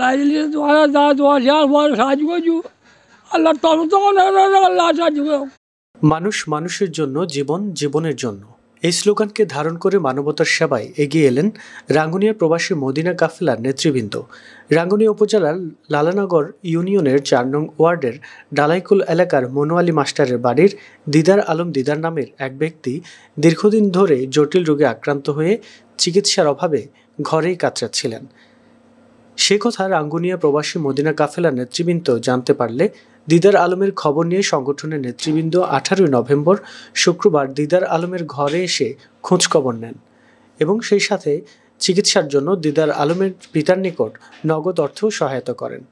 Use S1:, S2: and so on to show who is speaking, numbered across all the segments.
S1: লাইলি দা সাহায্য করছু আল্লাহ তখন তখন আল্লাহ সাহায্য করো
S2: মানুষ মানুষের জন্য জীবন জীবনের জন্য এই স্লোগানকে ধারণ করে মানবতার সেবায় এগিয়ে এলেন রাঙ্গুনিয়া প্রবাসী মদিনা কাফেলার নেতৃবৃন্দ রাঙ্গুনিয়া উপজেলার লালানগর ইউনিয়নের চার নং ওয়ার্ডের ডালাইকুল এলাকার মনোয়ালি মাস্টারের বাড়ির দিদার আলম দিদার নামের এক ব্যক্তি দীর্ঘদিন ধরে জটিল রোগে আক্রান্ত হয়ে চিকিৎসার অভাবে ঘরেই ছিলেন সে কথা রাঙ্গুনিয়া প্রবাসী মদিনা কাফেলা নেতৃবৃন্দ জানতে পারলে দিদার আলমের খবর নিয়ে সংগঠনের নেতৃবৃন্দ আঠারোই নভেম্বর শুক্রবার দিদার আলমের ঘরে এসে খোঁজখবর নেন এবং সেই সাথে চিকিৎসার জন্য দিদার আলমের পিতার নিকট নগদ অর্থেও সহায়তা করেন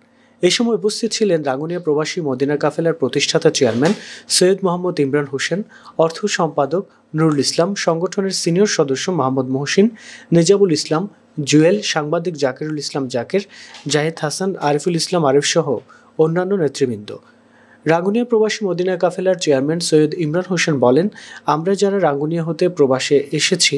S2: এ সময় উপস্থিত ছিলেন রাঙ্গুনিয়া প্রবাসী মদিনা কাফেলার প্রতিষ্ঠাতা চেয়ারম্যান সৈয়দ মোহাম্মদ ইমরান হোসেন অর্থ সম্পাদক নুরুল ইসলাম সংগঠনের সিনিয়র সদস্য মোহাম্মদ মহসিন নেজাবুল ইসলাম জুয়েল সাংবাদিক জাকিরুল ইসলাম জাকির জাহেদ হাসান আরিফুল ইসলাম আরিফ সহ অন্যান্য নেতৃবৃন্দ রাঙ্গুনিয়া প্রবাসী মদিনা কাফেলার চেয়ারম্যান সৈয়দ ইমরান হোসেন বলেন আমরা যারা রাঙ্গুনিয়া হতে প্রবাসে এসেছি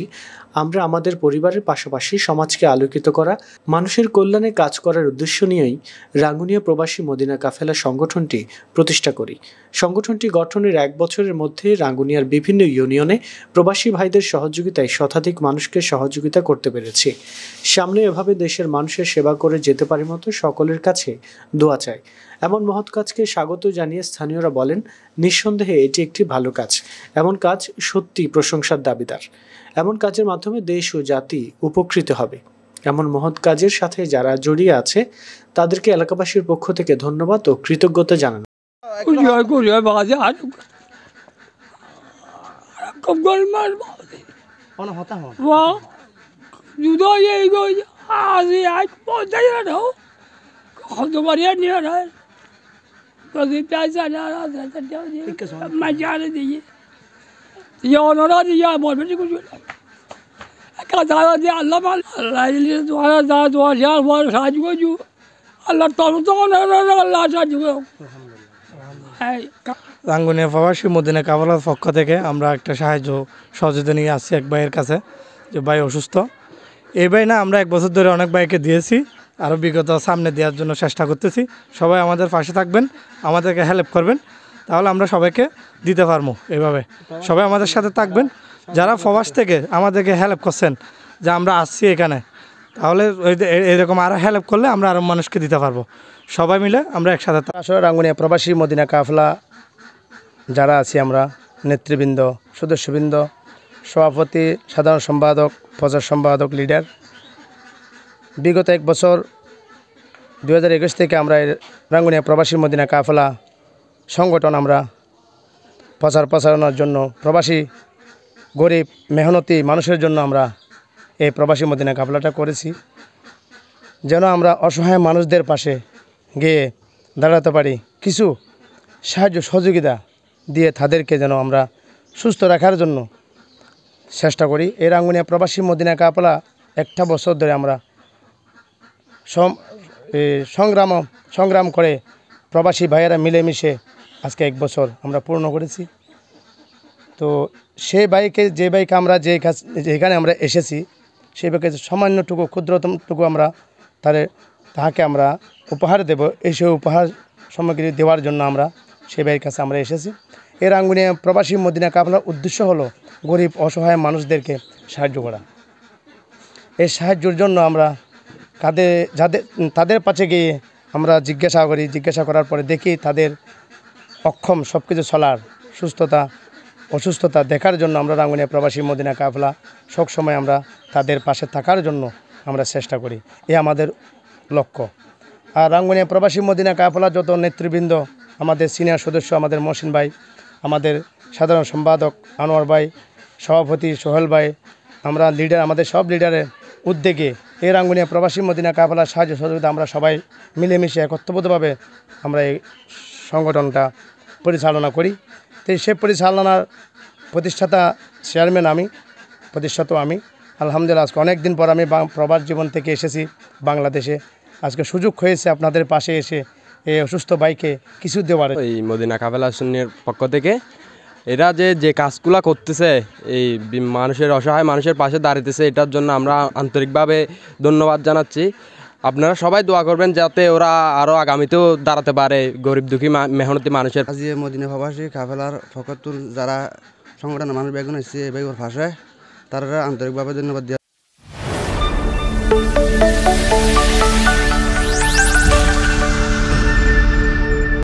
S2: আমরা আমাদের পরিবারের পাশাপাশি সমাজকে আলোকিত করা মানুষের কল্যাণে কাজ করার উদ্দেশ্য নিয়েই রাঙ্গুনিয়া প্রবাসী মদিনা কাফেলা সংগঠনটি প্রতিষ্ঠা করি সংগঠনটি গঠনের এক বছরের মধ্যে রাঙ্গুনিয়ার বিভিন্ন ইউনিয়নে প্রবাসী ভাইদের সহযোগিতায় শতাধিক মানুষকে সহযোগিতা করতে পেরেছি সামনে এভাবে দেশের মানুষের সেবা করে যেতে পারি মতো সকলের কাছে দোয়া চায় এমন মহৎ কাজকে স্বাগত জানিয়ে স্থানীয়রা বলেন নিঃসন্দেহে এটি একটি ভালো কাজ এমন কাজ সত্যি প্রশংসার দাবিদার এমন কাজের মাধ্যমে দেশ ও জাতি উপকৃত হবে এমন মহৎ কাজের সাথে যারা জড়িয়ে আছে তাদেরকে এলাকাবাসীর পক্ষ থেকে ধন্যবাদ ও কৃতজ্ঞতা জানানো
S1: যুদ্ধ বাকি প্যাসা মাঝে দিয়ে দিয়ে অন্যরা দিয়ে বলবে যে দাদা আল্লাহ আল্লাহ তোমার দাদা তোমার দেওয়ার বড় সাহায্য আল্লাহ সাহায্য করো হ্যাঁ
S3: রাঙ্গুনিয়া প্রবাসী মদিনা পক্ষ থেকে আমরা একটা সাহায্য সহযোগিতা নিয়ে আসছি এক ভাইয়ের কাছে যে ভাই অসুস্থ এই ভাই না আমরা এক বছর ধরে অনেক ভাইকে দিয়েছি আরও বিগত সামনে দেওয়ার জন্য চেষ্টা করতেছি সবাই আমাদের পাশে থাকবেন আমাদেরকে হেল্প করবেন তাহলে আমরা সবাইকে দিতে পারবো এভাবে সবাই আমাদের সাথে থাকবেন যারা ফবাস থেকে আমাদেরকে হেল্প করছেন যে আমরা আসছি এখানে তাহলে ওই এরকম আরও হেল্প করলে আমরা আরও মানুষকে দিতে পারবো সবাই মিলে আমরা একসাথে আসলে রাঙ্গুনিয়া প্রবাসী মদিনা কাফলা যারা আছি আমরা নেতৃবৃন্দ সদস্যবৃন্দ সভাপতি সাধারণ সম্পাদক প্রচার সম্পাদক লিডার বিগত এক বছর দু থেকে আমরা রাঙ্গুনিয়া প্রবাসী মদিনা কাফলা সংগঠন আমরা প্রচার প্রচারণার জন্য প্রবাসী গরিব মেহনতি মানুষের জন্য আমরা এই প্রবাসী মদিনা কাফলাটা করেছি যেন আমরা অসহায় মানুষদের পাশে গিয়ে দাঁড়াতে পারি কিছু সাহায্য সহযোগিতা দিয়ে তাদেরকে যেন আমরা সুস্থ রাখার জন্য চেষ্টা করি এই রাঙ্গুনিয়া প্রবাসী মদিনা কাপলা একটা বছর ধরে আমরা সংগ্রাম সংগ্রাম করে প্রবাসী ভাইয়েরা মিলেমিশে আজকে এক বছর আমরা পূর্ণ করেছি তো সে বাইকে যে বাইকে আমরা যে যেখানে আমরা এসেছি সেই বাইকে সামান্যটুকু ক্ষুদ্রতমটুকু আমরা তাদের তাহাকে আমরা উপহার দেব এই সেই উপহার সামগ্রী দেওয়ার জন্য আমরা সে বাইয়ের কাছে আমরা এসেছি এর আঙ্গুনে প্রবাসী মদিনা কাফলার উদ্দেশ্য হলো গরিব অসহায় মানুষদেরকে সাহায্য করা এই সাহায্যর জন্য আমরা কাদের যাদের তাদের কাছে গিয়ে আমরা জিজ্ঞাসা করি জিজ্ঞাসা করার পরে দেখি তাদের অক্ষম সব কিছু চলার সুস্থতা অসুস্থতা দেখার জন্য আমরা রাঙ্গুনিয়া প্রবাসী মদিনা কাফলা সবসময় আমরা তাদের পাশে থাকার জন্য আমরা চেষ্টা করি এ আমাদের লক্ষ্য আর রাঙ্গুনিয়া প্রবাসী মদিনা কাফলা যত নেতৃবৃন্দ আমাদের সিনিয়র সদস্য আমাদের মহসিন ভাই আমাদের সাধারণ সম্পাদক আনোয়ার ভাই সভাপতি সোহেল ভাই আমরা লিডার আমাদের সব লিডারের উদ্যোগে এই রাঙ্গুনিয়া প্রবাসী মদিনা কাফেলার সাহায্য সহযোগিতা আমরা সবাই মিলেমিশে একত্রবোধভাবে আমরা এই সংগঠনটা পরিচালনা করি তো সে পরিচালনার প্রতিষ্ঠাতা চেয়ারম্যান আমি প্রতিষ্ঠাতা আমি আলহামদুলিল্লাহ আজকে অনেক দিন পর আমি প্রবাস জীবন থেকে এসেছি বাংলাদেশে আজকে সুযোগ হয়েছে আপনাদের পাশে এসে এই অসুস্থ বাইকে কিছু দেওয়ার এই মদিনা কাফেলা শূন্যের পক্ষ থেকে এরা যে যে কাজগুলা করতেছে এই মানুষের অসহায় মানুষের পাশে দাঁড়িয়েছে এটার জন্য আমরা আন্তরিকভাবে ধন্যবাদ জানাচ্ছি আপনারা সবাই দোয়া করবেন যাতে ওরা আরও আগামীতেও দাঁড়াতে পারে গরিব দুঃখী মেহনতি মানুষের মদিনা প্রবাসী কাফেলার ফকতুল যারা সংগঠনের মানুষ বেগুন এসেছে এই বেগুন ফাঁসে তারা আন্তরিকভাবে ধন্যবাদ